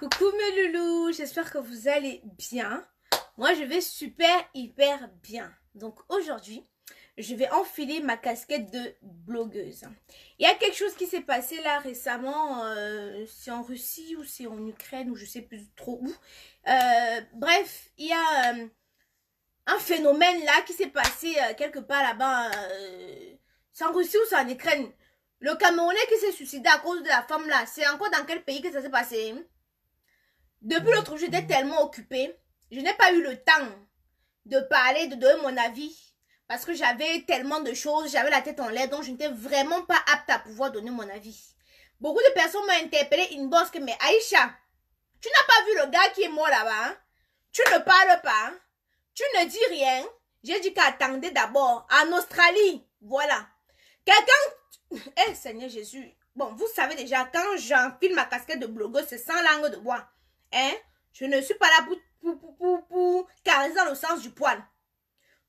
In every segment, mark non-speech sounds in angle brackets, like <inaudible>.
Coucou mes loulous, j'espère que vous allez bien. Moi, je vais super, hyper bien. Donc aujourd'hui, je vais enfiler ma casquette de blogueuse. Il y a quelque chose qui s'est passé là récemment, euh, c'est en Russie ou c'est en Ukraine ou je sais plus trop où. Euh, bref, il y a euh, un phénomène là qui s'est passé euh, quelque part là-bas. c'est en Russie ou c'est en Ukraine Le Camerounais qui s'est suicidé à cause de la femme là, c'est encore dans quel pays que ça s'est passé depuis l'autre jour, j'étais tellement occupée. Je n'ai pas eu le temps de parler, de donner mon avis. Parce que j'avais tellement de choses, j'avais la tête en l'air, donc je n'étais vraiment pas apte à pouvoir donner mon avis. Beaucoup de personnes m'ont interpellé une que, mais Aïcha, tu n'as pas vu le gars qui est mort là-bas. Hein? Tu ne parles pas. Hein? Tu ne dis rien. J'ai dit qu'attendez d'abord. En Australie, voilà. Quelqu'un... Eh, Seigneur Jésus. Bon, vous savez déjà, quand j'enfile ma casquette de blogueuse, c'est sans langue de bois. Hein? Je ne suis pas là pour, pour, caresser dans le sens du poil.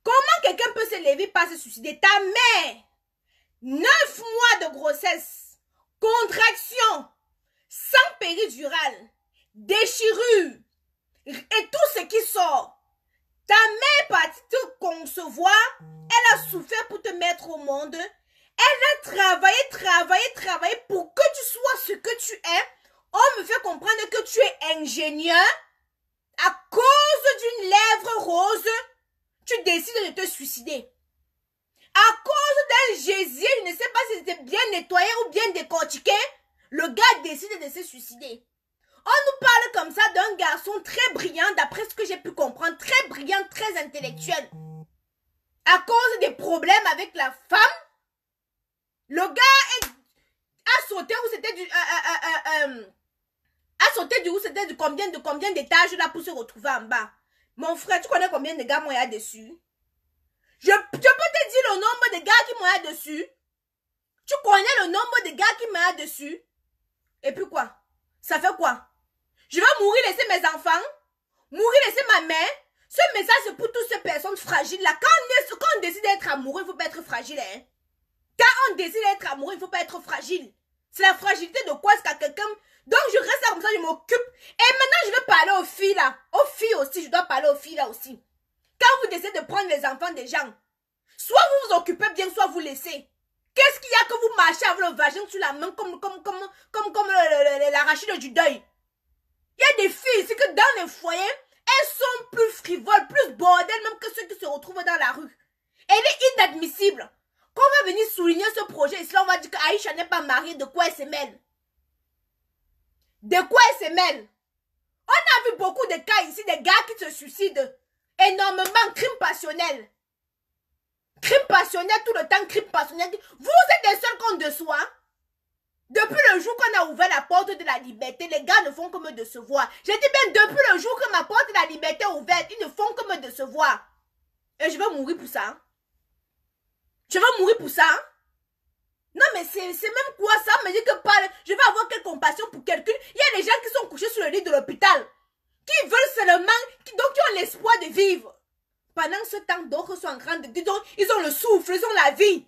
Comment quelqu'un peut se lever pas se suicider Ta mère, neuf mois de grossesse, contraction, sans péridurale, déchirure, et tout ce qui sort. Ta mère est partie te concevoir, elle a souffert pour te mettre au monde, elle a travaillé, travaillé, travaillé pour que tu sois ce que tu es, on me fait comprendre que tu es ingénieur à cause d'une lèvre rose, tu décides de te suicider. À cause d'un gésier, je ne sais pas si c'était bien nettoyé ou bien décortiqué, le gars décide de se suicider. On nous parle comme ça d'un garçon très brillant, d'après ce que j'ai pu comprendre, très brillant, très intellectuel. À cause des problèmes avec la femme, le gars est, a sauté ou c'était du... Euh, euh, euh, a sauté du haut, c'était de combien de combien d'étages là pour se retrouver en bas. Mon frère, tu connais combien de gars m'ont dessus? Je, peux te dire le nombre de gars qui m'ont dessus. Tu connais le nombre de gars qui m'ont dessus. Et puis quoi? Ça fait quoi? Je vais mourir laisser mes enfants, mourir laisser ma mère. Ce message c'est pour toutes ces personnes fragiles là. Quand on, décide d'être amoureux, il faut pas être fragile hein. Quand on décide d'être amoureux, il faut pas être fragile. C'est la fragilité de quoi Est-ce qu'à quelqu'un donc, je reste là comme ça, je m'occupe. Et maintenant, je vais parler aux filles là. Aux filles aussi, je dois parler aux filles là aussi. Quand vous décidez de prendre les enfants des gens, soit vous vous occupez bien, soit vous laissez. Qu'est-ce qu'il y a que vous marchez avec le vagin sous la main comme, comme, comme, comme, comme l'arachide du deuil Il y a des filles, ici que dans les foyers, elles sont plus frivoles, plus bordelles même que ceux qui se retrouvent dans la rue. Elle est inadmissible. Quand on va venir souligner ce projet, et on va dire qu'Aïcha n'est pas mariée, de quoi elle se mêle de quoi elle se mêle On a vu beaucoup de cas ici, des gars qui se suicident. Énormément, crime passionnel. Crime passionnel, tout le temps, crime passionnel. Vous êtes des seuls qu'on de soi. Depuis le jour qu'on a ouvert la porte de la liberté, les gars ne font que me décevoir. J'ai dit bien, depuis le jour que ma porte de la liberté est ouverte, ils ne font que me décevoir. Et je vais mourir pour ça. Je vais mourir pour ça. Non, mais c'est même quoi ça me que parle, je vais avoir quelle compassion pour quelqu'un. Il y a des gens qui sont couchés sur le lit de l'hôpital, qui veulent seulement, qui, donc qui ont l'espoir de vivre. Pendant ce temps, d'autres sont en grande. Donc, ils ont le souffle, ils ont la vie.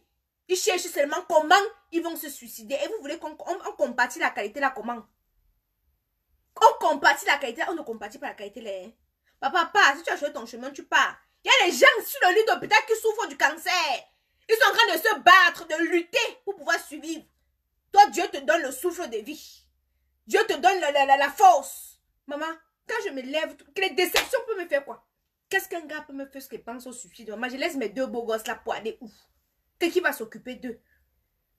Ils cherchent seulement comment ils vont se suicider. Et vous voulez qu'on compatit la qualité là comment On compatit la qualité là, on ne compatit pas la qualité là. Hein. Papa, papa, si tu as choisi ton chemin, tu pars. Il y a des gens sur le lit d'hôpital qui souffrent du cancer. Ils sont en train de se battre, de lutter pour pouvoir survivre. Toi, Dieu te donne le souffle de vie. Dieu te donne la, force. Maman, quand je me lève, les déceptions peuvent me faire quoi Qu'est-ce qu'un gars peut me faire ce qu'il pense au suicide Moi, je laisse mes deux beaux gosses là pour aller où Que qui va s'occuper d'eux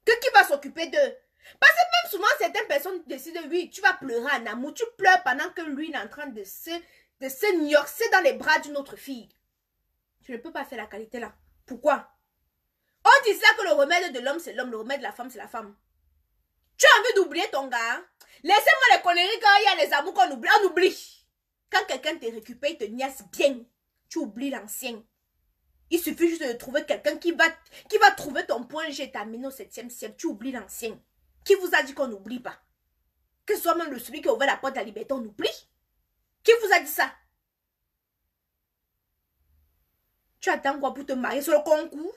Que qui va s'occuper d'eux Parce que même souvent, certaines personnes décident, oui, tu vas pleurer en amour. Tu pleures pendant que lui, il est en train de se, de dans les bras d'une autre fille. Tu ne peux pas faire la qualité là. Pourquoi tu sais que le remède de l'homme, c'est l'homme, le remède de la femme, c'est la femme. Tu as envie d'oublier ton gars hein? Laissez-moi les conneries quand il y a les amours qu'on oublie. On oublie. Quand quelqu'un te récupère, il te niaise bien. Tu oublies l'ancien. Il suffit juste de trouver quelqu'un qui va, qui va trouver ton point G ta au 7e siècle. Tu oublies l'ancien. Qui vous a dit qu'on n'oublie pas Que ce soit même le celui qui a ouvert la porte à la liberté, on oublie Qui vous a dit ça Tu attends quoi pour te marier sur le concours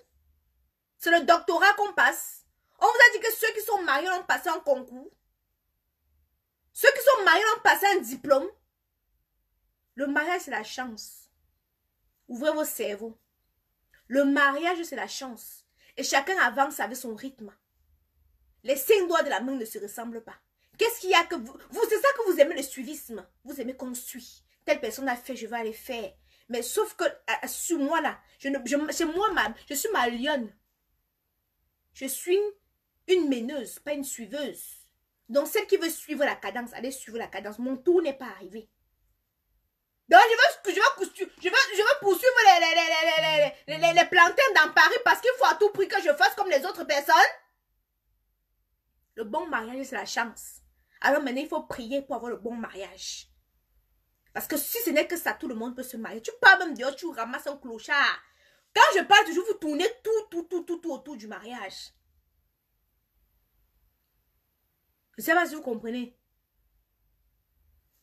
c'est le doctorat qu'on passe. On vous a dit que ceux qui sont mariés ont passé un concours. Ceux qui sont mariés ont passé un diplôme. Le mariage, c'est la chance. Ouvrez vos cerveaux. Le mariage, c'est la chance. Et chacun avance avec son rythme. Les cinq doigts de la main ne se ressemblent pas. Qu'est-ce qu'il y a que vous... c'est ça que vous aimez le suivisme. Vous aimez qu'on suit. Telle personne a fait, je vais aller faire. Mais sauf que, sur moi là, je moi, même je suis ma lionne. Je suis une meneuse, pas une suiveuse. Donc, celle qui veut suivre la cadence, allez suivre la cadence. Mon tour n'est pas arrivé. Donc, je veux, je je poursuivre les, les, les, les plantains dans Paris parce qu'il faut à tout prix que je fasse comme les autres personnes. Le bon mariage, c'est la chance. Alors maintenant, il faut prier pour avoir le bon mariage. Parce que si ce n'est que ça, tout le monde peut se marier. Tu pas même dehors, tu ramasses un clochard. Quand je parle toujours, vous tournez tout, tout, tout, tout, tout autour du mariage. Je ne sais pas si vous comprenez.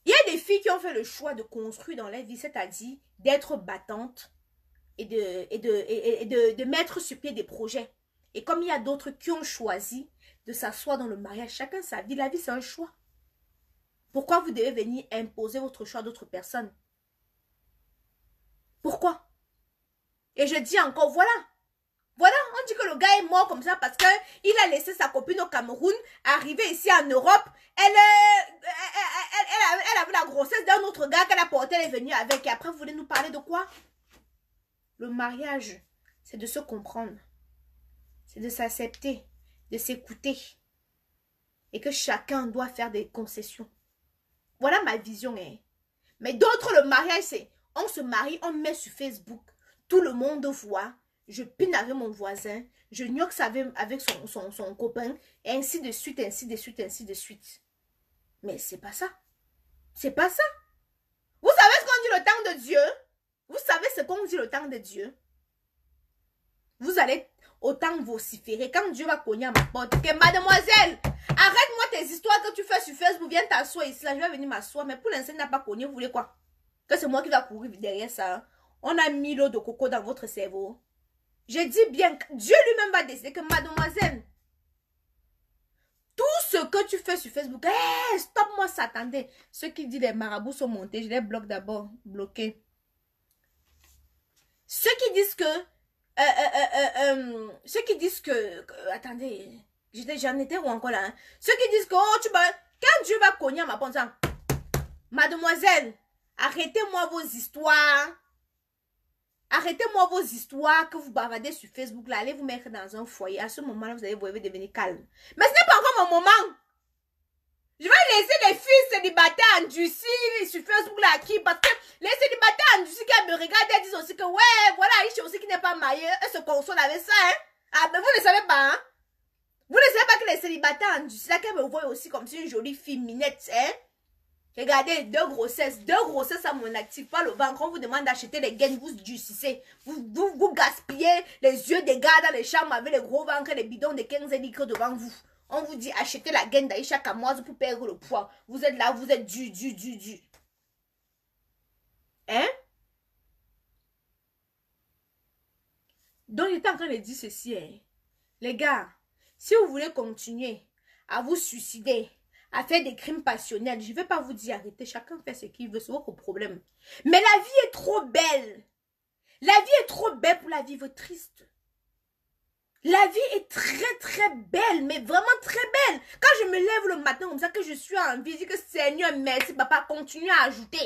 Il y a des filles qui ont fait le choix de construire dans la vie, c'est-à-dire d'être battantes et, de, et, de, et, de, de, mettre sur pied des projets. Et comme il y a d'autres qui ont choisi de s'asseoir dans le mariage, chacun sa vie, la vie c'est un choix. Pourquoi vous devez venir imposer votre choix à d'autres personnes Pourquoi et je dis encore, voilà. Voilà, on dit que le gars est mort comme ça parce qu'il a laissé sa copine au Cameroun, arriver ici en Europe. Elle, elle, elle, avait la grossesse d'un autre gars qu'elle a porté, elle est venue avec. Et après, vous voulez nous parler de quoi Le mariage, c'est de se comprendre. C'est de s'accepter, de s'écouter. Et que chacun doit faire des concessions. Voilà ma vision. Hein. Mais d'autres, le mariage, c'est on se marie, on met sur Facebook. Tout le monde voit. Je pine avec mon voisin. Je gnoxe avec, avec son, son, son copain. ainsi de suite, ainsi de suite, ainsi de suite. Mais c'est pas ça. C'est pas ça. Vous savez ce qu'on dit le temps de Dieu Vous savez ce qu'on dit le temps de Dieu Vous allez autant vociférer quand Dieu va cogner à ma porte que mademoiselle, arrête-moi tes histoires que tu fais sur Facebook, viens t'asseoir ici, là, je vais venir m'asseoir, mais pour l'instant, n'a pas cogné, vous voulez quoi Que c'est moi qui va courir derrière ça. Hein? On a mis l'eau de coco dans votre cerveau. Je dis bien que Dieu lui-même va décider que mademoiselle, tout ce que tu fais sur Facebook, stop moi ça, attendez. Ceux qui disent les marabouts sont montés, je les bloque d'abord, Bloqué. Ceux qui disent que, euh, euh, euh, ceux qui disent que, attendez, j'en étais où encore là, hein. ceux qui disent que, oh, tu vas, quand Dieu va cogner à ma mademoiselle, arrêtez-moi vos histoires, Arrêtez-moi vos histoires que vous bavardez sur Facebook là. Allez vous mettre dans un foyer. À ce moment-là, vous allez vous devenir calme. Mais ce n'est pas encore mon moment. Je vais laisser les filles célibataires endurcis sur Facebook là qui parce que les célibataires en endurcis qui me regardent elles disent aussi que ouais voilà suis aussi qui n'est pas mariée elles se consolent avec ça hein. Ah mais vous ne savez pas hein. Vous ne savez pas que les célibataires endurcis là qu'elles me voient aussi comme si une jolie fille minette hein. Regardez, deux grossesses, deux grossesses à mon actif, pas le ventre. On vous demande d'acheter les gaines, vous vous Vous, vous, vous, gaspillez les yeux des gars dans les chambres avec les gros ventres et les bidons de 15 litres devant vous. On vous dit achetez la gaine d'Aïcha Kamoise pour perdre le poids. Vous êtes là, vous êtes du, du, du, du. Hein? Donc, j'étais en train de dire ceci. Hein. Les gars, si vous voulez continuer à vous suicider, à faire des crimes passionnels. Je ne vais pas vous dire arrêtez, chacun fait ce qu'il veut, c'est votre problème. Mais la vie est trop belle. La vie est trop belle pour la vivre triste. La vie est très très belle, mais vraiment très belle. Quand je me lève le matin comme ça, que je suis en vie, je dis que Seigneur, merci papa, continue à ajouter.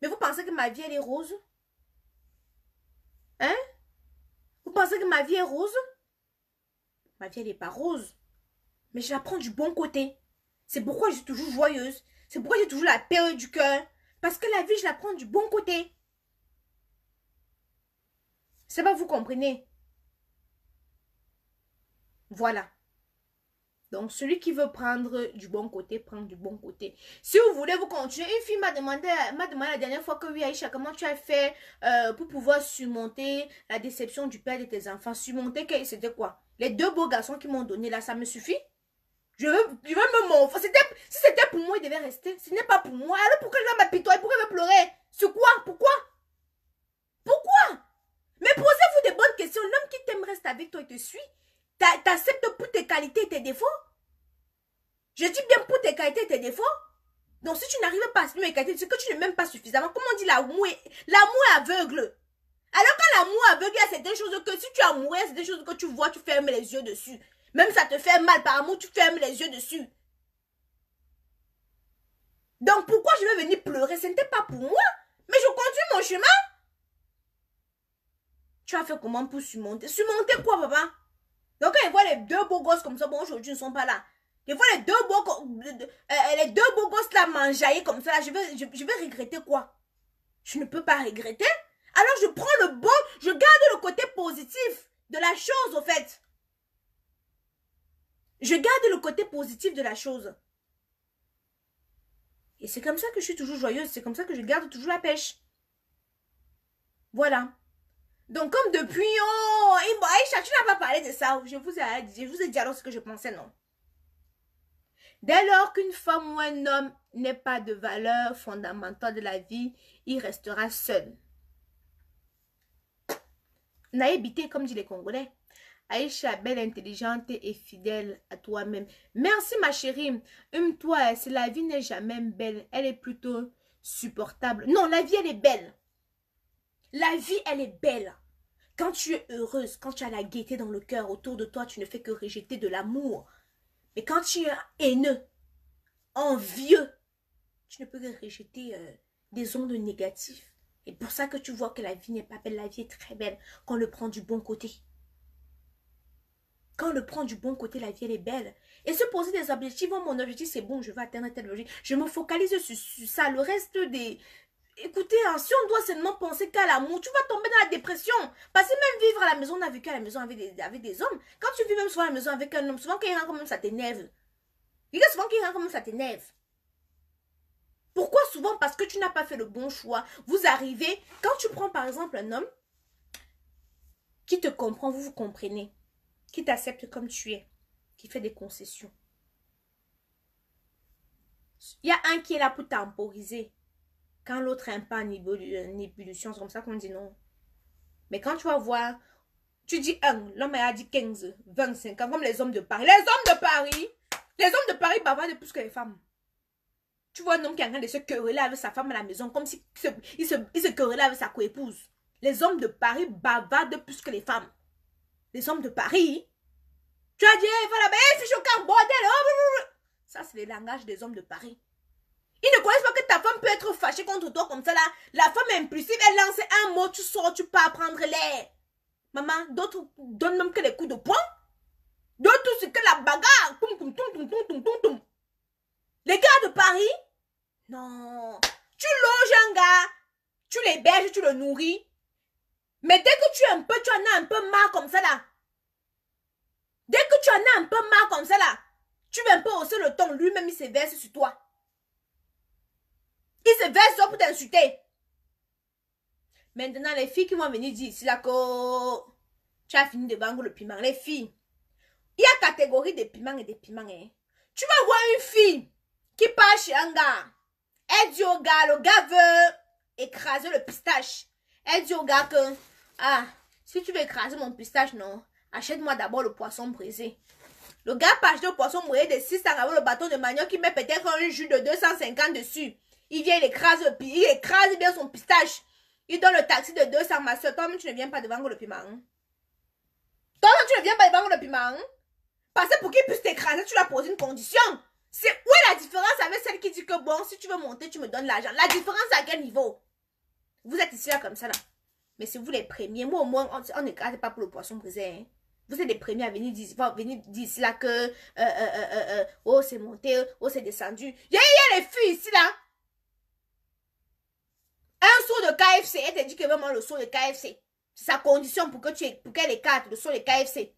Mais vous pensez que ma vie elle est rose Hein Vous pensez que ma vie est rose Ma vie elle n'est pas rose. Mais je la prends du bon côté. C'est pourquoi je suis toujours joyeuse. C'est pourquoi j'ai toujours la paix du cœur. Parce que la vie, je la prends du bon côté. C'est pas vous comprenez. Voilà. Donc, celui qui veut prendre du bon côté, prend du bon côté. Si vous voulez, vous continuez. Une fille m'a demandé, demandé la dernière fois que oui, Aïcha, comment tu as fait euh, pour pouvoir surmonter la déception du père de tes enfants Surmonter, c'était quoi Les deux beaux garçons qui m'ont donné là, ça me suffit je veux, je veux me montrer. Si c'était pour moi, il devait rester. Ce n'est pas pour moi. Alors pourquoi je va m'apitoyer Pourquoi je vais pleurer Sur quoi Pourquoi Pourquoi Mais posez-vous des bonnes questions. L'homme qui t'aime reste avec toi et te suit. T'acceptes pour tes qualités et tes défauts. Je dis bien pour tes qualités et tes défauts. Donc si tu n'arrives pas à suivre mes qualités, c'est que tu ne m'aimes pas suffisamment. Comment on dit l'amour L'amour aveugle. Alors quand l'amour aveugle, c'est des choses que si tu es amoureux, c'est des choses que tu vois, tu fermes les yeux dessus. Même ça te fait mal, par amour, tu fermes les yeux dessus. Donc pourquoi je vais venir pleurer Ce n'était pas pour moi. Mais je continue mon chemin. Tu as fait comment pour surmonter Surmonter quoi, papa Donc quand il voit les deux beaux gosses comme ça, bon, aujourd'hui, ils ne sont pas là. Je vois les deux beaux, euh, les deux beaux gosses là m'enjailler comme ça, je, vais, je, regretter quoi Je ne peux pas regretter. Alors, je prends le bon, je garde le côté positif de la chose, au fait. Je garde le côté positif de la chose. Et c'est comme ça que je suis toujours joyeuse. C'est comme ça que je garde toujours la pêche. Voilà. Donc, comme depuis, oh, Aïcha, tu n'as pas parlé de ça. Je vous ai dit, je vous ai dit alors ce que je pensais, non. Dès lors qu'une femme ou un homme n'est pas de valeur fondamentale de la vie, il restera seul. Naïbité, comme disent les Congolais. Aïcha, belle, intelligente et fidèle à toi-même. Merci ma chérie. Hume-toi, la vie n'est jamais belle, elle est plutôt supportable. Non, la vie, elle est belle. La vie, elle est belle. Quand tu es heureuse, quand tu as la gaieté dans le cœur, autour de toi, tu ne fais que rejeter de l'amour. Mais quand tu es haineux, envieux, tu ne peux que rejeter euh, des ondes négatives. Et pour ça que tu vois que la vie n'est pas belle, la vie est très belle quand on le prend du bon côté on le prend du bon côté, la vie, elle est belle. Et se poser des objectifs, oh, mon objectif, c'est bon, je vais atteindre tel objectif. Je me focalise sur, ça. Le reste des, Écoutez, hein, si on doit seulement penser qu'à l'amour, tu vas tomber dans la dépression. Parce que même vivre à la maison, on la maison avec des, avec des hommes. Quand tu vis même souvent à la maison avec un homme, souvent quand il rentre même, ça t'énerve. Il y a souvent quand même, ça t'énerve. Pourquoi souvent Parce que tu n'as pas fait le bon choix. Vous arrivez, quand tu prends par exemple un homme qui te comprend, vous vous comprenez qui t'accepte comme tu es, qui fait des concessions. Il y a un qui est là pour temporiser. Quand l'autre n'aime pas une ébullition, c'est comme ça qu'on dit non. Mais quand tu vas voir, tu dis un, l'homme a dit 15, 25 ans, comme les hommes de Paris. Les hommes de Paris, les hommes de Paris bavardent plus que les femmes. Tu vois un homme qui est en train de se quereller avec sa femme à la maison, comme s'il si se, il querellait avec sa coépouse. Les hommes de Paris bavardent plus que les femmes les hommes de Paris. Tu as dit, eh, voilà ben, eh, suis bordel. Oh, ça, c'est le langage des hommes de Paris. Ils ne connaissent pas que ta femme peut être fâchée contre toi comme ça là. La femme impulsive, elle lance un mot, tu sors, tu pars prendre l'air. Maman, d'autres donnent même que les coups de poing. D'autres, c'est que la bagarre. Les gars de Paris, non. Tu loges un gars, tu l'héberges, tu le nourris. Mais dès que tu es un peu, tu en as un peu marre comme ça là. Dès que tu en as un peu marre comme ça là, tu veux un peu hausser le ton. Lui-même, il se verse sur toi. Il se verse sur toi pour t'insulter. Maintenant, les filles qui m'ont venu dire, c'est là que tu as fini de vendre le piment. Les filles, il y a catégorie de piments et de piments. Hein. Tu vas voir une fille qui part chez un gars. Elle dit au gars, le gars veut écraser le pistache. Elle dit au gars que ah, si tu veux écraser mon pistache, non. Achète-moi d'abord le poisson brisé. Le gars passe acheté le poisson mouillé de 600 avec le bâton de manioc qui met peut-être un jus de 250 dessus. Il vient, il écrase il écrase bien son pistache. Il donne le taxi de 200 ma soeur. Toi-même, tu ne viens pas devant le piment. Hein. Toi-même, tu ne viens pas vendre le piment. Hein. Parce que pour qu'il puisse t'écraser, tu lui as une condition. C'est où est la différence avec celle qui dit que bon, si tu veux monter, tu me donnes l'argent. La différence à quel niveau Vous êtes ici là comme ça là. Mais si vous les premiers, moi au moins, on, ne garde pas pour le poisson brisé. Hein. Vous êtes les premiers à venir dire, venir là que, euh euh, euh, euh, euh, oh c'est monté, oh c'est descendu. Y'a, y, a les filles ici là. Un saut de KFC, elle t'a dit que vraiment le saut de KFC, c'est sa condition pour que tu pour qu'elle écarte le saut de KFC.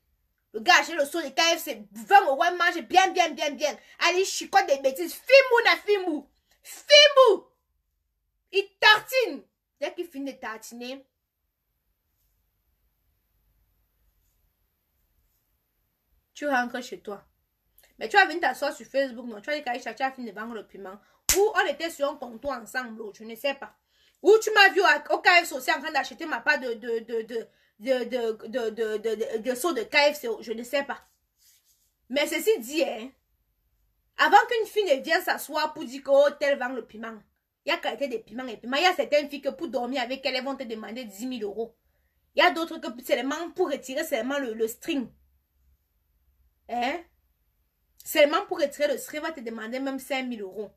Le gars, j'ai le saut de KFC, va voir manger, bien, bien, bien, bien. Allez, chicote des bêtises. Fimou na fimou. Fimou. Il tartine. Dès qu'il finit de tartiner, tu rentres chez toi. Mais tu as venir t'asseoir sur Facebook, non, tu vas dire qu'Aïcha, tu as fini de vendre le piment. Ou on était sur un comptoir ensemble, je ne sais pas. Ou tu m'as vu au, KFC aussi en train d'acheter ma part de, de, de, de, de, de, de, de, saut de KFC, je ne sais pas. Mais ceci dit, avant qu'une fille ne vienne s'asseoir pour dire qu'elle oh, vend le piment, il y a qualité des piments et piments. Il y a certaines filles que pour dormir avec elles, elles vont te demander 10 000 euros. Il y a d'autres que seulement pour retirer seulement le string. Hein? Seulement pour retirer le serait va te demander même 5000 euros.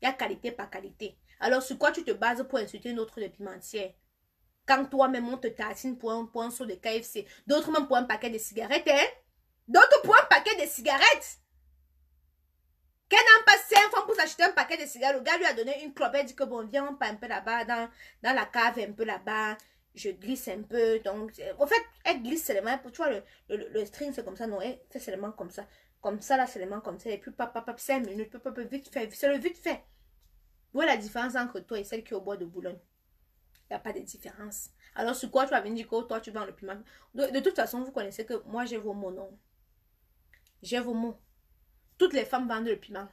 Il y a qualité par qualité. Alors, sur quoi tu te bases pour insulter une autre de pimentière? Quand toi-même, on te tartine pour un, poinçon de KFC. D'autres même pour un paquet de cigarettes, hein? D'autres pour un paquet de cigarettes. Qu'elle n'a pas 5 francs pour s'acheter un paquet de cigarettes. Le gars lui a donné une clope. Elle dit que bon, viens, on pas un peu là-bas, dans, dans la cave, un peu là-bas je glisse un peu. Donc, en fait, elle glisse seulement. Pour toi, le, le, string, c'est comme ça. Non, elle fait seulement comme ça. Comme ça, là, seulement comme ça. Et puis, papa, papa, 5 minutes, papa, vite fait. C'est le vite fait. Vois la différence entre toi et celle qui est au bois de Boulogne. Il n'y a pas de différence. Alors, sur quoi tu vas venir dire que toi, tu vends le piment de, toute façon, vous connaissez que moi, j'ai vos mots, non J'ai vos mots. Toutes les femmes vendent le piment.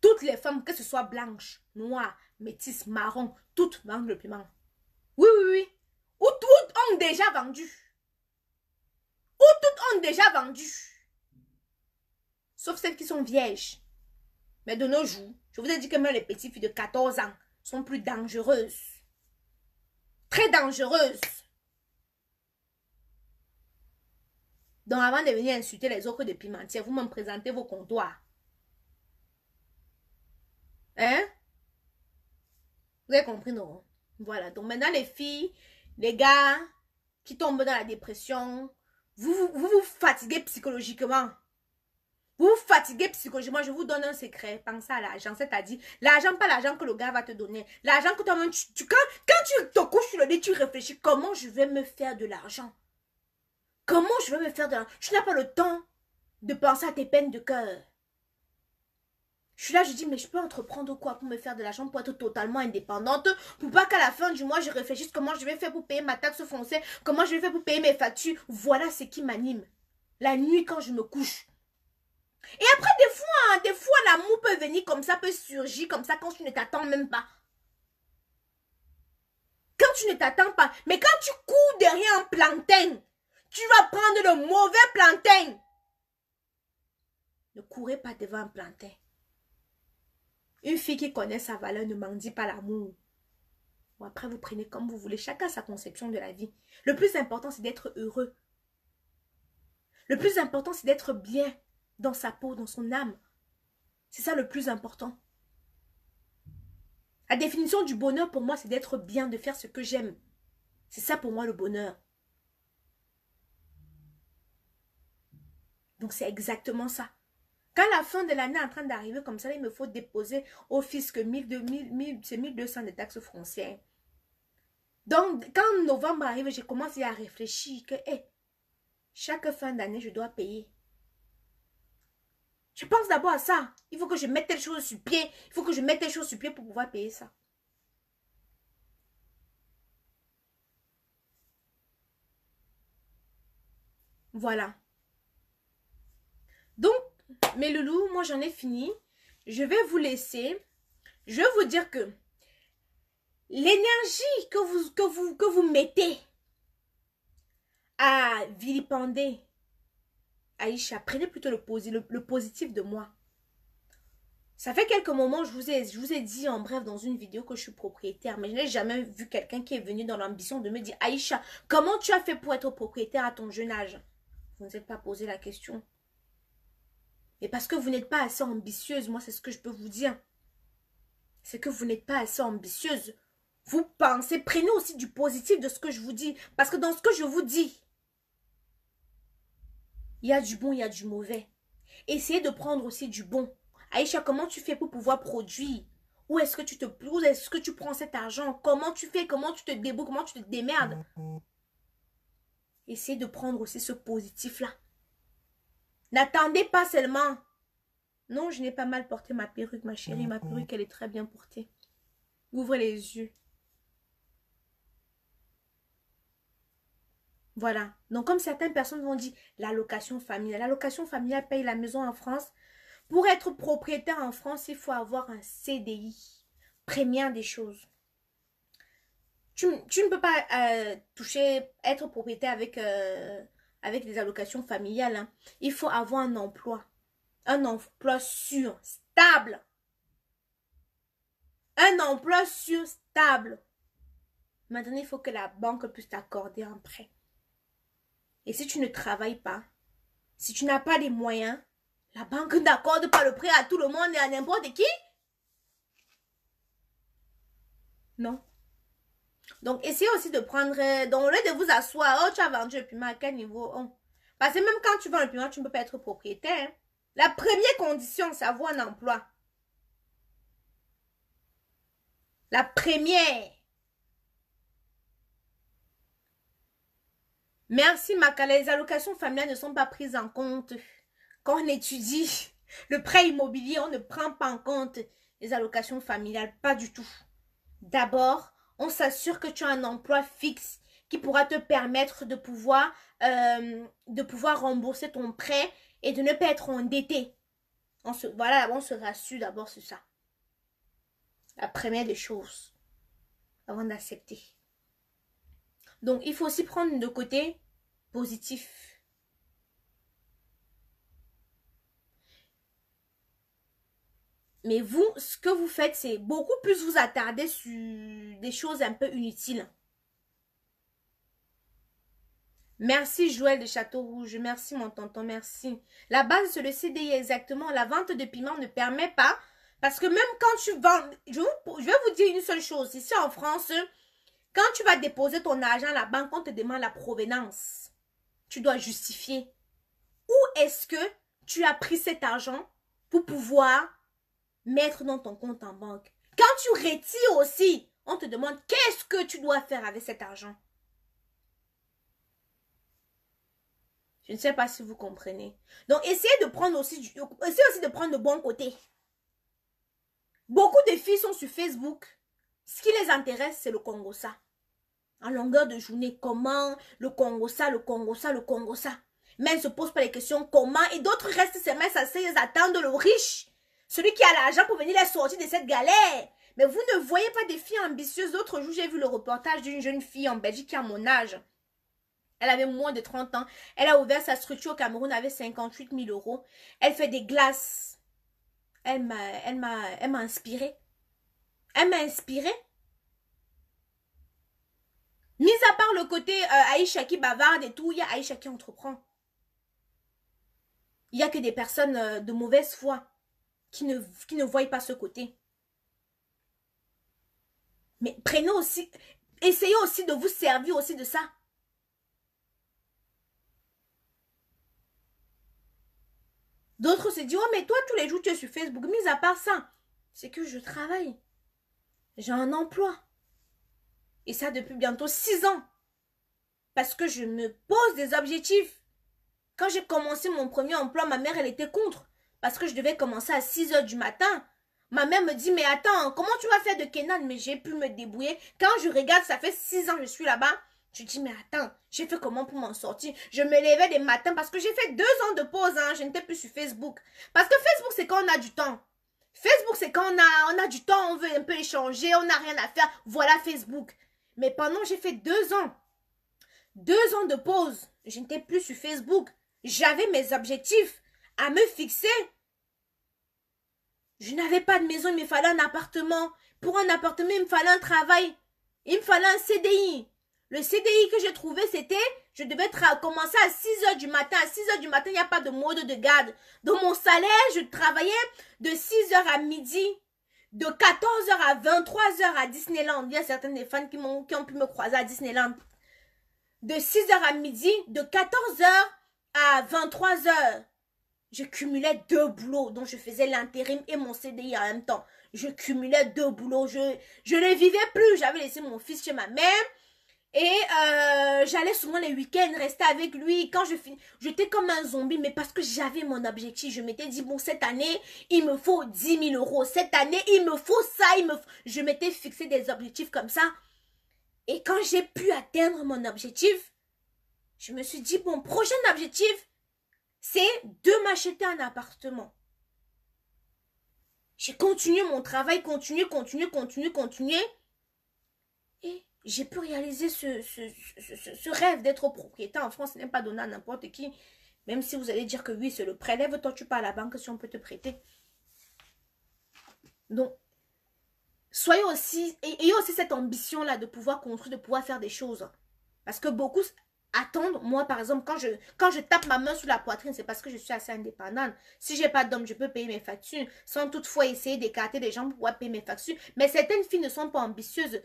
Toutes les femmes, que ce soit blanche, noire, métisse, marron, toutes vendent le piment. Oui, oui, oui déjà vendues. Ou toutes ont déjà vendu. Sauf celles qui sont vierges. Mais de nos jours, je vous ai dit que même les petites filles de 14 ans sont plus dangereuses. Très dangereuses. Donc avant de venir insulter les autres de pimentière, vous me présentez vos comptoirs. Hein? Vous avez compris, non? Voilà. Donc maintenant, les filles, les gars, qui tombent dans la dépression. Vous vous, fatiguez psychologiquement. Vous vous fatiguez psychologiquement. Je vous donne un secret. Pensez à l'argent. C'est-à-dire, l'argent, pas l'argent que le gars va te donner. L'argent que toi tu, as. quand, tu te couches sur le nez, tu réfléchis comment je vais me faire de l'argent. Comment je vais me faire de l'argent. Tu n'as pas le temps de penser à tes peines de cœur. Je suis là, je dis, mais je peux entreprendre quoi pour me faire de l'argent, pour être totalement indépendante, pour pas qu'à la fin du mois, je réfléchisse comment je vais faire pour payer ma taxe foncée, comment je vais faire pour payer mes factures. Voilà ce qui m'anime. La nuit, quand je me couche. Et après, des fois, hein, des fois, l'amour peut venir comme ça, peut surgir comme ça, quand tu ne t'attends même pas. Quand tu ne t'attends pas. Mais quand tu cours derrière un plantain, tu vas prendre le mauvais plantain. Ne courez pas devant un plantain. Une fille qui connaît sa valeur ne m'en dit pas l'amour. Bon, après, vous prenez comme vous voulez. Chacun sa conception de la vie. Le plus important, c'est d'être heureux. Le plus important, c'est d'être bien dans sa peau, dans son âme. C'est ça le plus important. La définition du bonheur pour moi, c'est d'être bien, de faire ce que j'aime. C'est ça pour moi le bonheur. Donc c'est exactement ça. Quand la fin de l'année est en train d'arriver comme ça, il me faut déposer au fisc 1000, 1200 de taxes foncières. Donc, quand novembre arrive, j'ai commencé à réfléchir que, hey, eh, chaque fin d'année, je dois payer. Je pense d'abord à ça. Il faut que je mette les choses sur pied. Il faut que je mette les choses sur pied pour pouvoir payer ça. Voilà. Donc, mais Loulou, moi j'en ai fini. Je vais vous laisser. Je vais vous dire que l'énergie que vous, que, vous, que vous mettez à vilipender Aïcha, prenez plutôt le, positif de moi. Ça fait quelques moments, je vous, ai, je vous ai dit en bref dans une vidéo que je suis propriétaire, mais je n'ai jamais vu quelqu'un qui est venu dans l'ambition de me dire Aïcha, comment tu as fait pour être propriétaire à ton jeune âge Vous ne vous êtes pas posé la question. Et parce que vous n'êtes pas assez ambitieuse, moi c'est ce que je peux vous dire. C'est que vous n'êtes pas assez ambitieuse. Vous pensez, prenez aussi du positif de ce que je vous dis. Parce que dans ce que je vous dis, il y a du bon, il y a du mauvais. Essayez de prendre aussi du bon. Aïcha, comment tu fais pour pouvoir produire Où est-ce que tu te est-ce que tu prends cet argent Comment tu fais Comment tu te débrouilles Comment tu te démerdes Essayez de prendre aussi ce positif-là. N'attendez pas seulement. Non, je n'ai pas mal porté ma perruque, ma chérie. Ma perruque, elle est très bien portée. Ouvrez les yeux. Voilà. Donc, comme certaines personnes vont dire, l'allocation familiale. L'allocation familiale paye la maison en France. Pour être propriétaire en France, il faut avoir un CDI. Première des choses. Tu, ne peux pas euh, toucher, être propriétaire avec... Euh, avec des allocations familiales. Hein. Il faut avoir un emploi. Un emploi sûr, stable. Un emploi sûr, stable. Maintenant, il faut que la banque puisse t'accorder un prêt. Et si tu ne travailles pas, si tu n'as pas les moyens, la banque n'accorde pas le prêt à tout le monde et à n'importe qui. Non. Donc, essayez aussi de prendre... Euh, donc, au lieu de vous asseoir, oh, tu as vendu le piment, à quel niveau oh. Parce que même quand tu vends le piment, tu ne peux pas être propriétaire. Hein. La première condition, c'est avoir un emploi. La première. Merci Makala, les allocations familiales ne sont pas prises en compte. Quand on étudie le prêt immobilier, on ne prend pas en compte les allocations familiales, pas du tout. D'abord, on s'assure que tu as un emploi fixe qui pourra te permettre de pouvoir, euh, de pouvoir rembourser ton prêt et de ne pas être endetté. On se, voilà, on se rassure d'abord sur ça. La première des choses, avant d'accepter. Donc, il faut aussi prendre de côté positif Mais vous, ce que vous faites, c'est beaucoup plus vous attarder sur des choses un peu inutiles. Merci Joël de Château Rouge, merci mon tonton, merci. La base c'est le CDI exactement, la vente de piment ne permet pas, parce que même quand tu vends, je, vais vous dire une seule chose, ici en France, quand tu vas déposer ton argent à la banque, on te demande la provenance. Tu dois justifier. Où est-ce que tu as pris cet argent pour pouvoir mettre dans ton compte en banque. Quand tu retires aussi, on te demande qu'est-ce que tu dois faire avec cet argent. Je ne sais pas si vous comprenez. Donc, essayez de prendre aussi, aussi de prendre le bon côté. Beaucoup de filles sont sur Facebook. Ce qui les intéresse, c'est le Congo ça. En longueur de journée, comment le Congo ça, le Congo ça, le Congo ça. Mais elles ne se posent pas les questions comment et d'autres restent ça à elles attendent le riche celui qui a l'argent pour venir la sortir de cette galère. Mais vous ne voyez pas des filles ambitieuses. L'autre jour, j'ai vu le reportage d'une jeune fille en Belgique qui a mon âge. Elle avait moins de 30 ans. Elle a ouvert sa structure au Cameroun avec 58 000 euros. Elle fait des glaces. Elle m'a, elle m'a, elle m'a inspirée. Elle m'a inspirée. Mis à part le côté euh, Aïcha qui bavarde et tout, il y a Aïcha qui entreprend. Il n'y a que des personnes euh, de mauvaise foi qui ne, qui voient pas ce côté. Mais prenez aussi, essayez aussi de vous servir aussi de ça. D'autres se disent, oh mais toi tous les jours tu es sur Facebook, mis à part ça, c'est que je travaille. J'ai un emploi. Et ça depuis bientôt six ans. Parce que je me pose des objectifs. Quand j'ai commencé mon premier emploi, ma mère, elle était contre parce que je devais commencer à 6 heures du matin. Ma mère me dit, mais attends, comment tu vas faire de Kenan Mais j'ai pu me débrouiller. Quand je regarde, ça fait 6 ans que je suis là-bas. Je dis, mais attends, j'ai fait comment pour m'en sortir Je me levais des matins parce que j'ai fait deux ans de pause. Hein, je n'étais plus sur Facebook. Parce que Facebook, c'est quand on a du temps. Facebook, c'est quand on a, on a du temps, on veut un peu échanger, on n'a rien à faire. Voilà Facebook. Mais pendant, j'ai fait deux ans. Deux ans de pause. Je n'étais plus sur Facebook. J'avais mes objectifs à me fixer. Je n'avais pas de maison, il me fallait un appartement. Pour un appartement, il me fallait un travail. Il me fallait un CDI. Le CDI que j'ai trouvé, c'était, je devais commencer à 6 h du matin. À 6 h du matin, il n'y a pas de mode de garde. Dans mon salaire, je travaillais de 6 h à midi. De 14 h à 23 h à Disneyland. Il y a certaines des fans qui, ont, qui pu me croiser à Disneyland. De 6 h à midi, de 14 h à 23 h je cumulais deux boulots dont je faisais l'intérim et mon CDI en même temps. Je cumulais deux boulots. Je, je ne vivais plus. J'avais laissé mon fils chez ma mère. Et euh, j'allais souvent les week-ends rester avec lui. Quand je finis, j'étais comme un zombie, mais parce que j'avais mon objectif, je m'étais dit, bon, cette année, il me faut 10 000 euros. Cette année, il me faut ça. Il me... Je m'étais fixé des objectifs comme ça. Et quand j'ai pu atteindre mon objectif, je me suis dit, bon, prochain objectif, c'est de m'acheter un appartement. J'ai continué mon travail, continué, continué, continué, continué. Et j'ai pu réaliser ce, rêve d'être propriétaire en France. n'est pas donné à n'importe qui. Même si vous allez dire que oui, c'est le prélève, toi tu pars à la banque si on peut te prêter. Donc, soyez aussi, ayez aussi cette ambition-là de pouvoir construire, de pouvoir faire des choses. Parce que beaucoup attendre. Moi, par exemple, quand je, quand je tape ma main sous la poitrine, c'est parce que je suis assez indépendante. Si j'ai pas d'homme, je peux payer mes factures sans toutefois essayer d'écarter des gens pour payer mes factures. Mais certaines filles ne sont pas ambitieuses.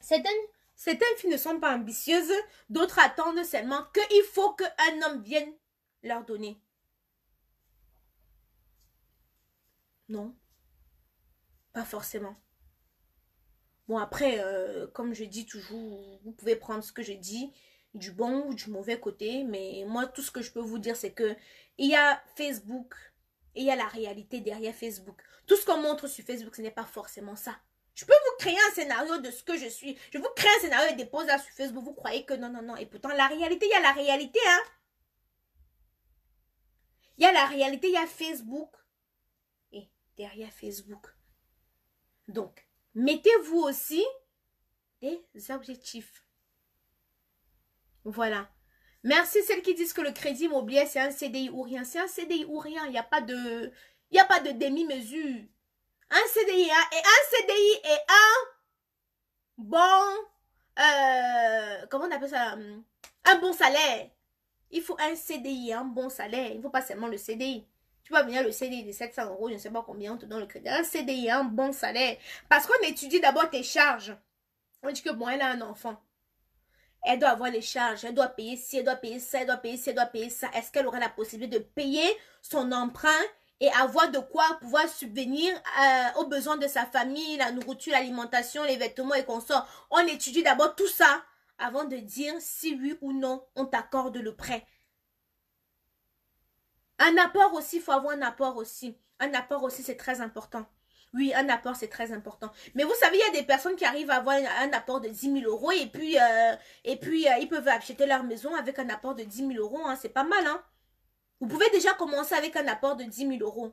Certaines, filles ne sont pas ambitieuses. D'autres attendent seulement qu'il faut qu'un homme vienne leur donner. Non. Pas forcément. Bon, après, euh, comme je dis toujours, vous pouvez prendre ce que je dis du bon ou du mauvais côté, mais moi, tout ce que je peux vous dire, c'est que il y a Facebook et il y a la réalité derrière Facebook. Tout ce qu'on montre sur Facebook, ce n'est pas forcément ça. Je peux vous créer un scénario de ce que je suis. Je vous crée un scénario et dépose là sur Facebook. Vous croyez que non, non, non. Et pourtant, la réalité, il y a la réalité, hein. Il y a la réalité, il y a Facebook. Et derrière Facebook. Donc, mettez-vous aussi des objectifs voilà. Merci celles qui disent que le crédit immobilier, c'est un CDI ou rien. C'est un CDI ou rien. Il n'y a pas de, il y a pas de demi-mesure. Un CDI et un CDI et un bon, euh, comment on appelle ça Un bon salaire. Il faut un CDI, un bon salaire. Il ne faut pas seulement le CDI. Tu vas venir le CDI de 700 euros, je ne sais pas combien on te donne le crédit. Un CDI, un bon salaire. Parce qu'on étudie d'abord tes charges. On dit que bon, elle a un enfant elle doit avoir les charges, elle doit payer ci, elle doit payer ça, elle doit payer ci, elle doit payer ça. Est-ce qu'elle aura la possibilité de payer son emprunt et avoir de quoi pouvoir subvenir euh, aux besoins de sa famille, la nourriture, l'alimentation, les vêtements et consorts On étudie d'abord tout ça avant de dire si oui ou non on t'accorde le prêt. Un apport aussi, il faut avoir un apport aussi. Un apport aussi, c'est très important. Oui, un apport, c'est très important. Mais vous savez, il y a des personnes qui arrivent à avoir un apport de 10 000 euros et puis, euh, et puis euh, ils peuvent acheter leur maison avec un apport de 10 000 euros. Hein. C'est pas mal, hein. Vous pouvez déjà commencer avec un apport de 10 000 euros.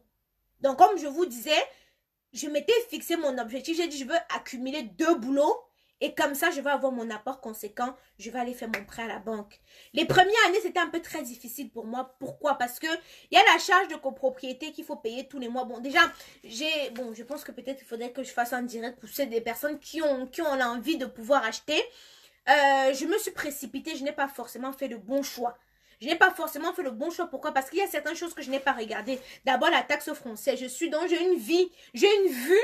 Donc, comme je vous disais, je m'étais fixé mon objectif. J'ai dit, je veux accumuler deux boulots et comme ça, je vais avoir mon apport conséquent. Je vais aller faire mon prêt à la banque. Les premières années, c'était un peu très difficile pour moi. Pourquoi Parce qu'il y a la charge de copropriété qu'il faut payer tous les mois. Bon, déjà, j'ai, bon, je pense que peut-être il faudrait que je fasse un direct pour celles des personnes qui ont, qui ont l'envie de pouvoir acheter. Euh, je me suis précipitée. Je n'ai pas forcément fait le bon choix. Je n'ai pas forcément fait le bon choix. Pourquoi Parce qu'il y a certaines choses que je n'ai pas regardées. D'abord, la taxe française. Je suis dans, j'ai une vie, j'ai une vue.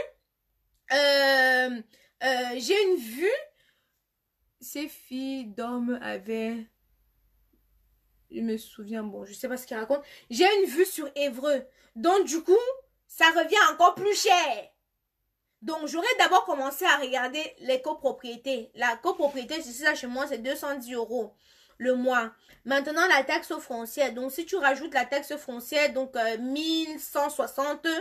Euh, euh, j'ai une vue. Ces filles d'hommes avaient... Je me souviens, bon, je sais pas ce qu'il raconte. J'ai une vue sur Évreux. Donc, du coup, ça revient encore plus cher. Donc, j'aurais d'abord commencé à regarder les copropriétés. La copropriété, c'est ça chez moi, c'est 210 euros le mois. Maintenant, la taxe foncière. Donc, si tu rajoutes la taxe foncière, donc 1160, euh,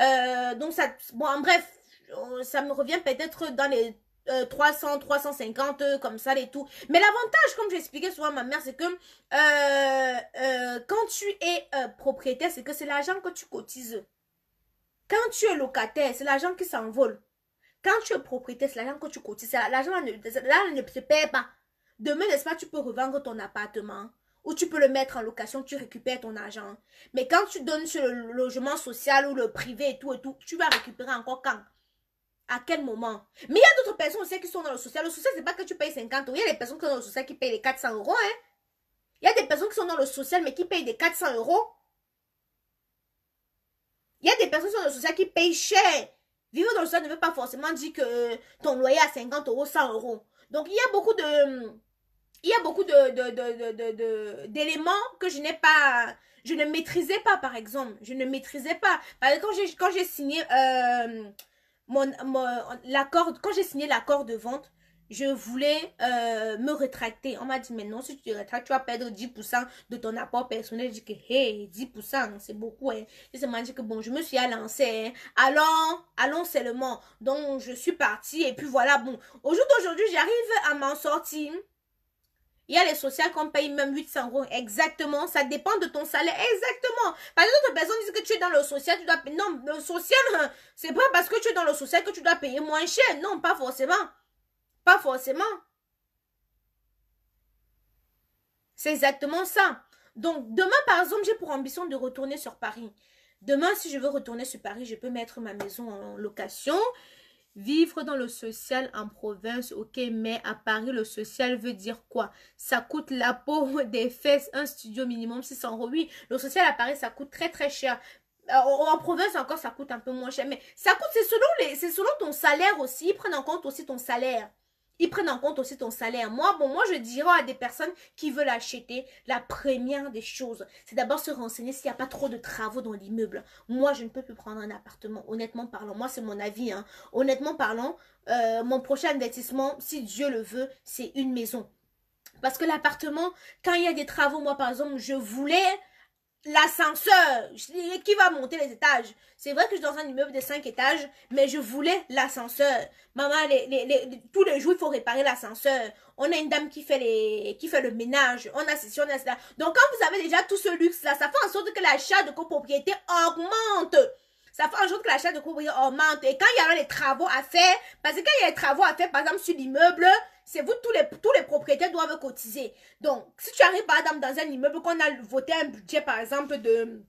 euh, donc ça, bon, en bref, euh, ça me revient peut-être dans les 300, euh, 350, euh, comme ça et tout. Mais l'avantage, comme j'expliquais souvent à ma mère, c'est que quand tu es propriétaire, c'est que c'est l'argent que tu cotises. Quand tu es locataire, c'est l'argent qui s'envole. Quand tu es propriétaire, c'est l'argent que tu cotises. L'argent là, ne se paie pas. Demain, n'est-ce pas, tu peux revendre ton appartement ou tu peux le mettre en location, tu récupères ton argent. Mais quand tu donnes sur le logement social ou le privé et tout et tout, tu vas récupérer encore quand à quel moment Mais il y a d'autres personnes aussi qui sont dans le social. Le social, c'est pas que tu payes 50 euros. Il y a des personnes qui sont dans le social qui payent les 400 euros. Hein. Il y a des personnes qui sont dans le social mais qui payent des 400 euros. Il y a des personnes qui sont dans le social qui payent cher. Vivre dans le social ne veut pas forcément dire que euh, ton loyer à 50 euros, 100 euros. Donc, il y a beaucoup de... Il y a beaucoup d'éléments de, de, de, que je n'ai pas... Je ne maîtrisais pas, par exemple. Je ne maîtrisais pas. Par exemple, quand j'ai signé... Euh, mon, l'accord, quand j'ai signé l'accord de vente, je voulais euh, me rétracter. On m'a dit, mais non, si tu te rétractes, tu vas perdre 10% de ton apport personnel. Je dit que, hey, 10%, c'est beaucoup. Hein. Je dit que, bon, je me suis allancé. Hein. Allons, allons seulement. Donc, je suis partie. Et puis voilà, bon, au jour d'aujourd'hui, j'arrive à m'en sortir. Il y a les sociales qu'on paye même 800 euros. Exactement. Ça dépend de ton salaire. Exactement. Par exemple, personnes disent que tu es dans le social, tu dois Non, le social, hein, c'est pas parce que tu es dans le social que tu dois payer moins cher. Non, pas forcément. Pas forcément. C'est exactement ça. Donc, demain, par exemple, j'ai pour ambition de retourner sur Paris. Demain, si je veux retourner sur Paris, je peux mettre ma maison en location. Vivre dans le social en province, ok, mais à Paris, le social veut dire quoi Ça coûte la peau <laughs> des fesses, un studio minimum 600 euros. Oui, le social à Paris, ça coûte très très cher. Euh, en province encore, ça coûte un peu moins cher, mais ça coûte, c'est selon, les, selon ton salaire aussi. Ils en compte aussi ton salaire. Ils prennent en compte aussi ton salaire. Moi, bon, moi, je dirais à des personnes qui veulent acheter, la première des choses, c'est d'abord se renseigner s'il n'y a pas trop de travaux dans l'immeuble. Moi, je ne peux plus prendre un appartement, honnêtement parlant. Moi, c'est mon avis. Hein. Honnêtement parlant, euh, mon prochain investissement, si Dieu le veut, c'est une maison. Parce que l'appartement, quand il y a des travaux, moi, par exemple, je voulais l'ascenseur. Qui va monter les étages C'est vrai que je suis dans un immeuble de 5 étages, mais je voulais l'ascenseur. Maman, les, les, tous les jours, il faut réparer l'ascenseur. On a une dame qui fait, les, qui fait le ménage. On a ceci, on a cela. Donc, quand vous avez déjà tout ce luxe-là, ça fait en sorte que l'achat de copropriété augmente. Ça fait en sorte que l'achat de copropriété augmente. Et quand il y aura les travaux à faire, parce que quand il y a les travaux à faire, par exemple, sur l'immeuble, c'est vous, tous les, tous les propriétaires doivent cotiser. Donc, si tu arrives, par dans un immeuble qu'on a voté un budget, par exemple, de,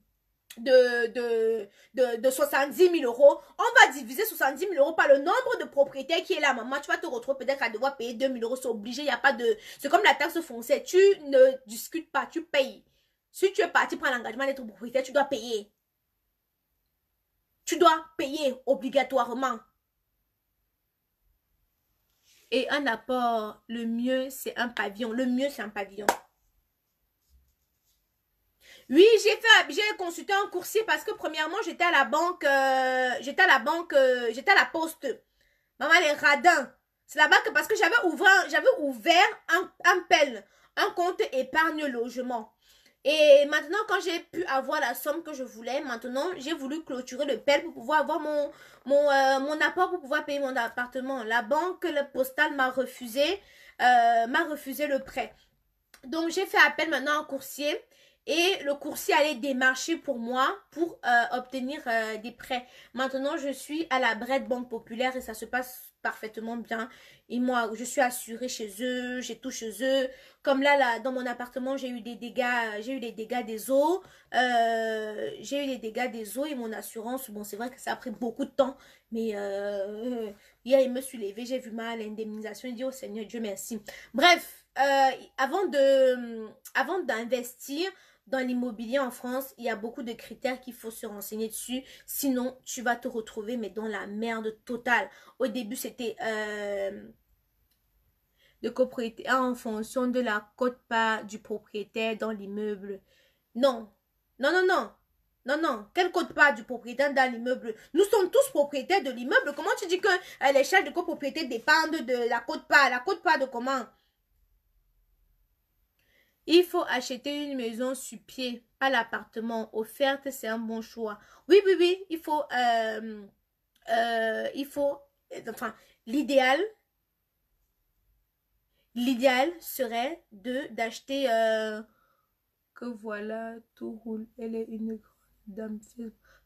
de, de, de, de, 70 000 euros, on va diviser 70 000 euros par le nombre de propriétaires qui est là, maman. Tu vas te retrouver peut-être à devoir payer 2 000 euros, c'est obligé, il n'y a pas de... C'est comme la taxe foncière, tu ne discutes pas, tu payes. Si tu es parti prendre l'engagement d'être propriétaire, tu dois payer. Tu dois payer obligatoirement. Et un apport, le mieux, c'est un pavillon. Le mieux, c'est un pavillon. Oui, j'ai fait, j'ai consulté un coursier parce que premièrement, j'étais à la banque, euh, j'étais à la banque, euh, j'étais à la poste. Maman, les radins. C'est la bas parce que j'avais ouvert, j'avais ouvert un, un PEL, un compte épargne logement. Et maintenant, quand j'ai pu avoir la somme que je voulais, maintenant, j'ai voulu clôturer le père pour pouvoir avoir mon, euh, mon, apport pour pouvoir payer mon appartement. La banque, le postal m'a refusé, euh, m'a refusé le prêt. Donc, j'ai fait appel maintenant à un coursier et le coursier allait démarcher pour moi pour euh, obtenir des prêts. Maintenant, je suis à la Bred Banque Populaire et ça se passe parfaitement bien. Et moi, je suis assurée chez eux, j'ai tout chez eux. Comme là, là dans mon appartement, j'ai eu des dégâts, j'ai eu les dégâts des eaux. Euh, j'ai eu les dégâts des eaux et mon assurance, bon, c'est vrai que ça a pris beaucoup de temps. Mais euh, hier, il me suis levée, j'ai vu mal l'indemnisation. Il dit, au oh, Seigneur Dieu, merci. Bref, euh, avant de, avant d'investir, dans l'immobilier en France, il y a beaucoup de critères qu'il faut se renseigner dessus. Sinon, tu vas te retrouver, mais dans la merde totale. Au début, c'était de euh, copropriété en fonction de la cote part du propriétaire dans l'immeuble. Non, non, non, non. Non, non. Quelle cote part du propriétaire dans l'immeuble Nous sommes tous propriétaires de l'immeuble. Comment tu dis que euh, les de copropriété dépendent de la cote part La cote part de comment il faut acheter une maison sur pied, pas l'appartement. Offerte, c'est un bon choix. Oui, oui, oui, il faut... Euh, euh, il faut... Enfin, l'idéal... L'idéal serait de d'acheter... Euh, que voilà, tout roule. Elle est une grande dame.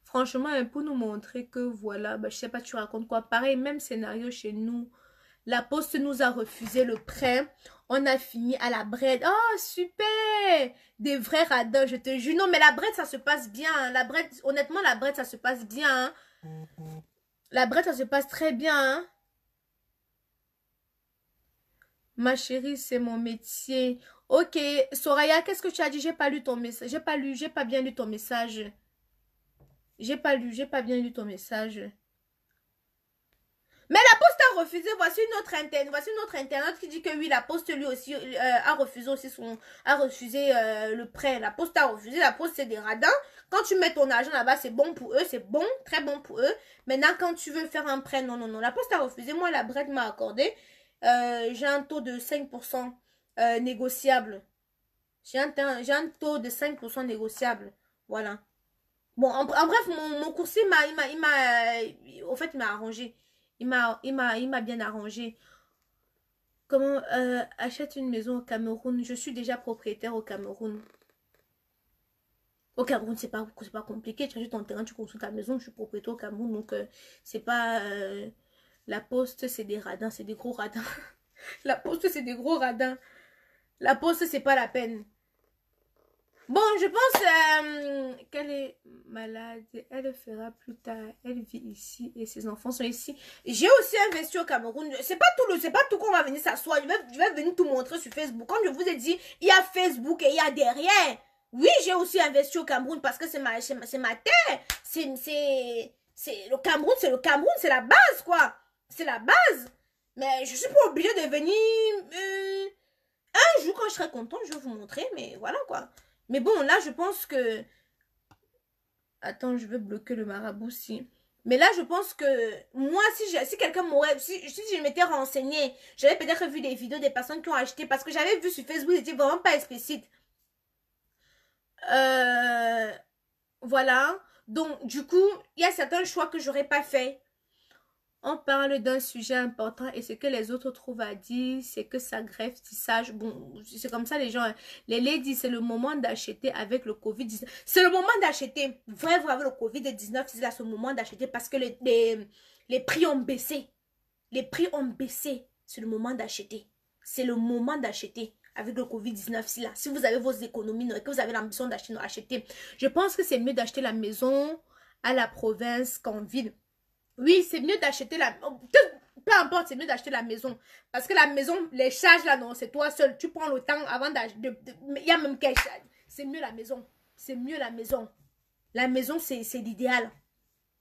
Franchement, pour nous montrer que voilà, bah, je sais pas, tu racontes quoi. Pareil, même scénario chez nous. La poste nous a refusé le prêt. On a fini à la bread. Oh, super Des vrais radins, je te jure. Non, mais la bread, ça se passe bien. Hein. La brède, honnêtement, la bread, ça se passe bien. Hein. La bread, ça se passe très bien. Hein. Ma chérie, c'est mon métier. Ok, Soraya, qu'est-ce que tu as dit J'ai pas lu ton message. J'ai pas lu, j'ai pas bien lu ton message. J'ai pas lu, j'ai pas bien lu ton message refusé. Voici une autre interne, voici une autre internaute qui dit que oui, la poste lui aussi euh, a refusé aussi son, a refusé euh, le prêt. La poste a refusé. La poste c'est des radins. Quand tu mets ton argent là-bas, c'est bon pour eux, c'est bon, très bon pour eux. Maintenant, quand tu veux faire un prêt, non, non, non. La poste a refusé. Moi, la Brette m'a accordé. Euh, j'ai un taux de 5% négociable. J'ai un, taux de 5% négociable. Voilà. Bon, en, bref, mon, mon m'a, il m'a, au fait, il m'a arrangé. Il m'a bien arrangé. Comment euh, achète une maison au Cameroun Je suis déjà propriétaire au Cameroun. Au Cameroun, c'est pas, pas compliqué. Tu achètes ton terrain, tu construis ta maison. Je suis propriétaire au Cameroun. Donc, euh, c'est pas... Euh, la poste, c'est des radins. C'est des gros radins. <laughs> la poste, c'est des gros radins. La poste, c'est pas la peine. Bon, je pense euh, qu'elle est malade. Elle le fera plus tard. Elle vit ici et ses enfants sont ici. J'ai aussi investi au Cameroun. C'est pas tout le, c'est pas tout qu'on va venir s'asseoir. Je vais, je venir tout montrer sur Facebook. Comme je vous ai dit, il y a Facebook et il y a derrière. Oui, j'ai aussi investi au Cameroun parce que c'est ma, c'est ma terre. C'est, le Cameroun, c'est le Cameroun, c'est la base, quoi. C'est la base. Mais je suis pas obligée de venir. Euh, un jour, quand je serai contente, je vais vous montrer. Mais voilà, quoi. Mais bon, là, je pense que... Attends, je veux bloquer le marabout, si... Mais là, je pense que moi, si, si quelqu'un m'aurait, si, je m'étais renseignée, j'avais peut-être vu des vidéos des personnes qui ont acheté parce que j'avais vu sur Facebook, c'était vraiment pas explicite. Euh, voilà. Donc, du coup, il y a certains choix que j'aurais pas fait on parle d'un sujet important et ce que les autres trouvent à dire, c'est que ça greffe, tissage. Bon, c'est comme ça les gens. Hein. Les ladies, c'est le moment d'acheter avec le Covid-19. C'est le moment d'acheter. Vrai, vous avez le Covid-19, c'est là ce moment d'acheter parce que les, les, prix ont baissé. Les prix ont baissé. C'est le moment d'acheter. C'est le moment d'acheter avec le Covid-19 si là. Si vous avez vos économies et que vous avez l'ambition d'acheter, achetez. Je pense que c'est mieux d'acheter la maison à la province qu'en ville oui, c'est mieux d'acheter la... Oh, peu importe, c'est mieux d'acheter la maison. Parce que la maison, les charges là, non, c'est toi seul. Tu prends le temps avant d'acheter... Il y a même quelqu'un. C'est mieux la maison. C'est mieux la maison. La maison, c'est l'idéal.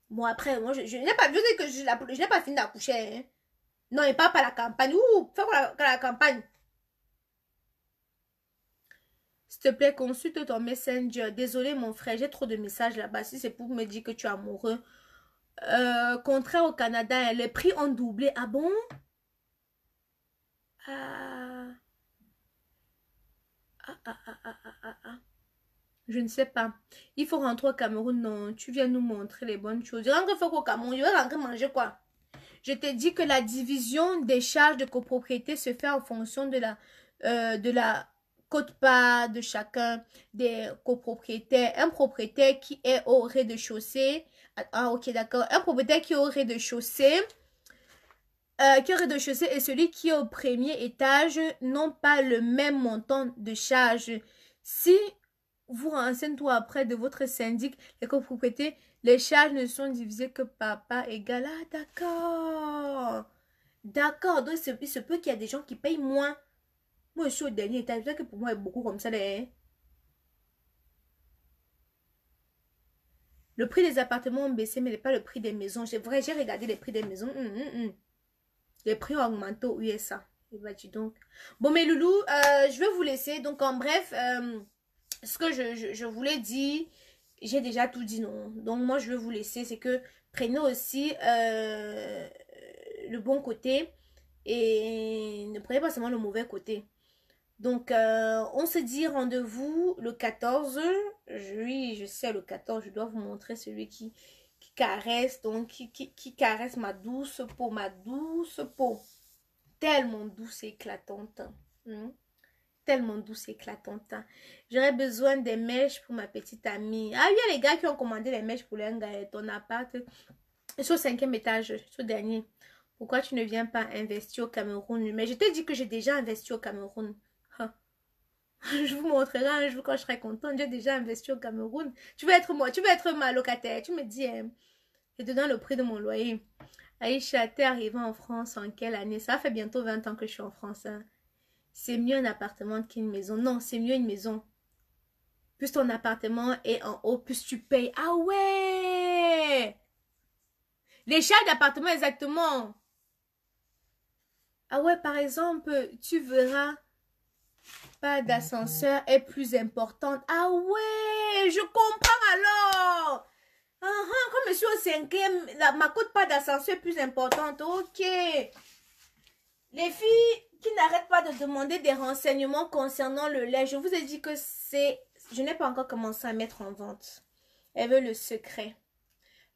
Bon, après, moi, je, n'ai pas... Je que je, n'ai pas fini d'accoucher. Hein. Non, et pas par la campagne. Ouh, fais la, la campagne. S'il te plaît, consulte ton messenger. Désolé, mon frère, j'ai trop de messages là-bas. Si c'est pour me dire que tu es amoureux, euh, contraire au Canada, hein, les prix ont doublé. Ah bon ah. Ah ah, ah. ah, ah, Je ne sais pas. Il faut rentrer au Cameroun. Non, tu viens nous montrer les bonnes choses. Je rentre au Cameroun. Je vais manger quoi Je t'ai dit que la division des charges de copropriété se fait en fonction de la, euh, de la cote-part de chacun des copropriétaires. Un propriétaire qui est au rez-de-chaussée ah, ok, d'accord. Un propriétaire qui euh, est rez-de-chaussée. qui de et celui qui est au premier étage n'ont pas le même montant de charge. Si vous renseignez toi après de votre syndic les copropriétés, les charges ne sont divisées que par pas égal. Ah, d'accord. D'accord. Donc, il se peut qu'il y a des gens qui payent moins. Moi, je suis au dernier étage. C'est que pour moi, beaucoup comme ça. Là, hein. Le prix des appartements ont baissé, mais pas le prix des maisons. J'ai vrai, j'ai regardé les prix des maisons. Hum, hum, hum. Les prix ont augmenté aux USA. Eh ben, donc. Bon, mais loulou, euh, je vais vous laisser. Donc, en bref, euh, ce que je, voulais dire, j'ai déjà tout dit non. Donc, moi, je veux vous laisser. C'est que prenez aussi euh, le bon côté et ne prenez pas seulement le mauvais côté. Donc, euh, on se dit rendez-vous le 14. oui, je sais, le 14, je dois vous montrer celui qui, caresse, donc qui, caresse ma douce peau, ma douce peau. Tellement douce et éclatante. Hein. Tellement douce et éclatante. J'aurais besoin des mèches pour ma petite amie. Ah, il y a les gars qui ont commandé les mèches pour les gars, ton appart. Sur le cinquième étage, sur le dernier. Pourquoi tu ne viens pas investir au Cameroun Mais je t'ai dit que j'ai déjà investi au Cameroun. <laughs> je vous montrerai un jour quand je serai contente. J'ai déjà investi au Cameroun. Tu veux être moi, tu veux être ma locataire. Tu me dis, hein. et dedans le prix de mon loyer. Aïcha, t'es arrivée en France en quelle année Ça fait bientôt 20 ans que je suis en France. Hein. C'est mieux un appartement qu'une maison. Non, c'est mieux une maison. Plus ton appartement est en haut, plus tu payes. Ah ouais Les charges d'appartement exactement. Ah ouais, par exemple, tu verras pas mhm. d'ascenseur est plus importante. Ah ouais, je comprends alors. comme uh-huh, je suis au cinquième, ma côte pas d'ascenseur est plus importante. Ok. Les filles qui n'arrêtent pas de demander des renseignements concernant le lait, je vous ai dit que c'est... Je n'ai pas encore commencé à mettre en vente. Elle veut le secret.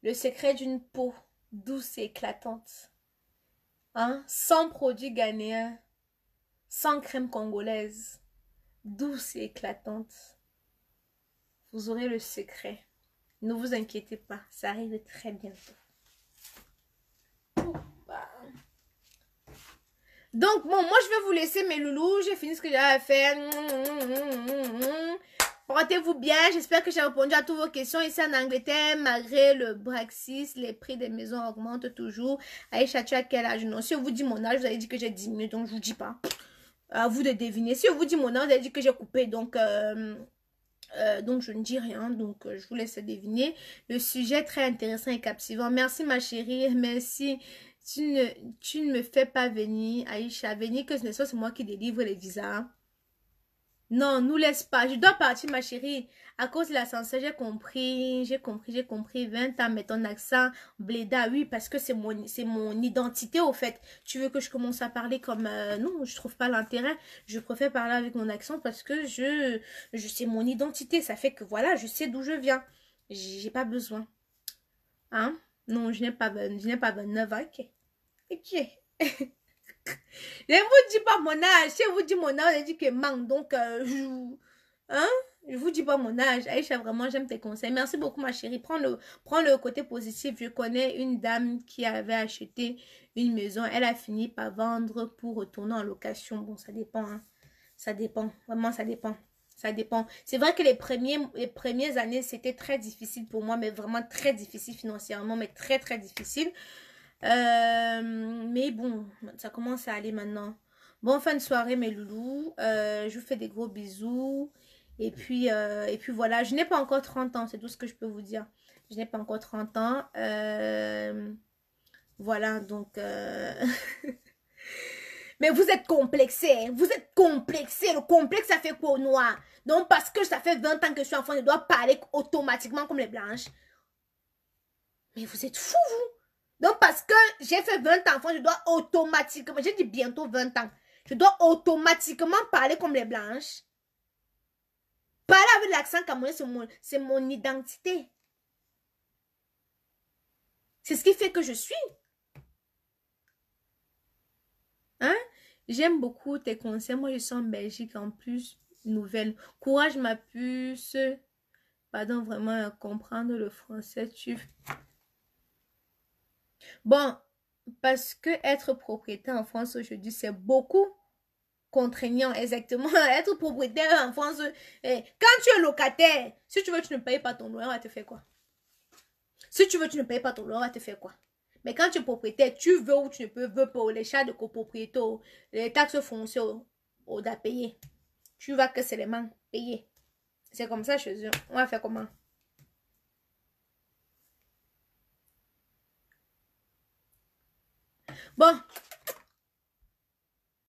Le secret d'une peau douce et éclatante. Hein? Sans produits ghanéens. Sans crème congolaise douce et éclatante. Vous aurez le secret. Ne vous inquiétez pas, ça arrive très bientôt. Donc bon, moi je vais vous laisser mes loulous. J'ai fini ce que j'avais à faire. Portez-vous bien. J'espère que j'ai répondu à toutes vos questions. Ici en Angleterre, malgré le Brexit, les prix des maisons augmentent toujours. Aïcha, tu à quel âge Non, si vous dis mon âge, vous avez dit que j'ai 10 minutes donc je vous dis pas. À vous de deviner. Si je vous dis mon nom, vous dit que j'ai coupé. Donc, euh, euh, donc, je ne dis rien. Donc, euh, je vous laisse deviner. Le sujet très intéressant et captivant. Merci, ma chérie. <laughs> Merci. Tu ne, tu ne me fais pas venir, Aïcha. Venir que ce ne soit moi qui délivre les visas. Non, nous laisse pas. Je dois partir, ma chérie. À cause de l'ascenseur, j'ai compris, j'ai compris, j'ai compris. 20 ans, mais ton accent, bléda, oui, parce que c'est mon, c'est mon identité, au fait. Tu veux que je commence à parler comme, euh, non, je trouve pas l'intérêt. Je préfère parler avec mon accent parce que je, je sais mon identité. Ça fait que, voilà, je sais d'où je viens. J'ai pas besoin. Hein? Non, je n'ai pas, je n'ai pas 29 ans. Ok. Ok. <laughs> Je <laughs> ne vous dis pas mon âge. je vous dis mon âge, je dis que manque. Donc, euh, je... Hein? Je vous dis pas mon âge. Aïcha, vraiment, j'aime tes conseils. Merci beaucoup, ma chérie. Prends le, prends le côté positif. Je connais une dame qui avait acheté une maison. Elle a fini par vendre pour retourner en location. Bon, ça dépend. Hein. Ça dépend. Vraiment, ça dépend. Ça dépend. C'est vrai que les, premiers, les premières années, c'était très difficile pour moi, mais vraiment très difficile financièrement, mais très, très difficile. Euh, mais bon, ça commence à aller maintenant. bon fin de soirée mes loulous. Euh, je vous fais des gros bisous. Et puis, euh, et puis voilà, je n'ai pas encore 30 ans, c'est tout ce que je peux vous dire. Je n'ai pas encore 30 ans. voilà, donc... <laughs> mais vous êtes complexé, hein. vous êtes complexé. Le complexe, ça fait quoi au noir Donc, parce que ça fait 20 ans que je suis enfant, je dois parler automatiquement comme les blanches. Mais vous êtes fou vous donc, parce que j'ai fait 20 enfants, je dois automatiquement, j'ai dit bientôt 20 ans, je dois automatiquement parler comme les blanches. Parler avec l'accent camerounais, c'est mon, mon identité. C'est ce qui fait que je suis. Hein? J'aime beaucoup tes conseils. Moi, je suis en Belgique en plus. Nouvelle. Courage, ma puce. Pardon, vraiment, euh, comprendre le français. Tu Bon, parce que être propriétaire en France aujourd'hui, c'est beaucoup contraignant exactement. <laughs> être propriétaire en France, eh, quand tu es locataire, si tu veux, tu ne payes pas ton loyer, on va te faire quoi Si tu veux, tu ne payes pas ton loyer, on va te faire quoi mais quand tu es propriétaire, tu veux ou tu ne peux, veux pas, les charges de copropriété, les taxes foncières, on doit payer. Tu vas que c'est les seulement payer. C'est comme ça je eux. On va faire comment Bak